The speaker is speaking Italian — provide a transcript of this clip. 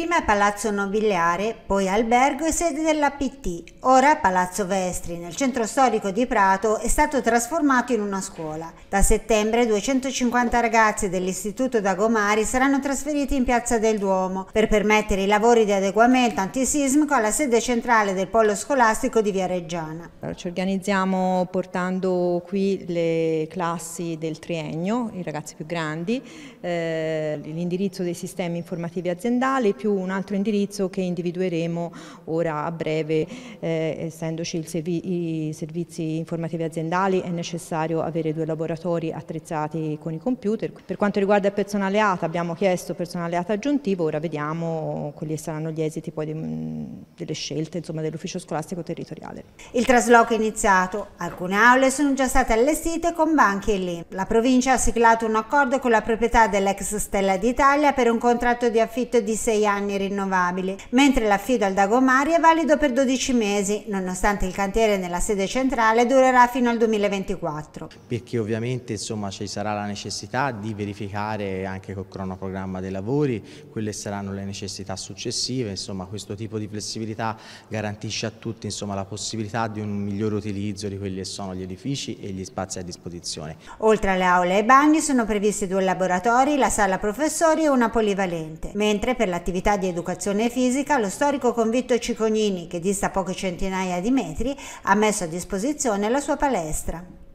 Prima palazzo nobiliare, poi albergo e sede dell'APT. Ora palazzo Vestri, nel centro storico di Prato, è stato trasformato in una scuola. Da settembre 250 ragazzi dell'istituto Dagomari saranno trasferiti in piazza del Duomo per permettere i lavori di adeguamento antisismico alla sede centrale del polo scolastico di Viareggiana. Ci organizziamo portando qui le classi del triennio, i ragazzi più grandi, eh, l'indirizzo dei sistemi informativi aziendali più più un altro indirizzo che individueremo ora a breve, eh, essendoci servi i servizi informativi aziendali è necessario avere due laboratori attrezzati con i computer. Per quanto riguarda il personale ATA abbiamo chiesto personale ATA aggiuntivo, ora vediamo quelli saranno gli esiti poi di, mm, delle scelte dell'ufficio scolastico territoriale. Il trasloco è iniziato, alcune aule sono già state allestite con banchi e lì. La provincia ha siglato un accordo con la proprietà dell'ex Stella d'Italia per un contratto di affitto di sei anni anni rinnovabili, mentre l'affido al Dagomari è valido per 12 mesi, nonostante il cantiere nella sede centrale durerà fino al 2024. Perché ovviamente insomma, ci sarà la necessità di verificare anche col cronoprogramma dei lavori, quelle saranno le necessità successive, insomma, questo tipo di flessibilità garantisce a tutti insomma, la possibilità di un migliore utilizzo di quelli che sono gli edifici e gli spazi a disposizione. Oltre alle aule e ai bagni sono previsti due laboratori, la sala professori e una polivalente, mentre per l'attività attività di educazione fisica, lo storico convitto Cicognini, che dista poche centinaia di metri, ha messo a disposizione la sua palestra.